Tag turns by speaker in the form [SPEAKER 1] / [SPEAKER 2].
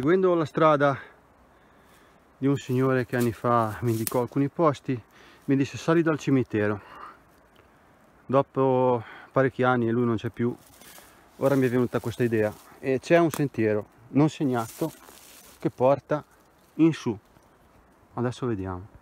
[SPEAKER 1] seguendo la strada di un signore che anni fa mi indicò alcuni posti mi disse sali dal cimitero dopo parecchi anni e lui non c'è più ora mi è venuta questa idea e c'è un sentiero non segnato che porta in su adesso vediamo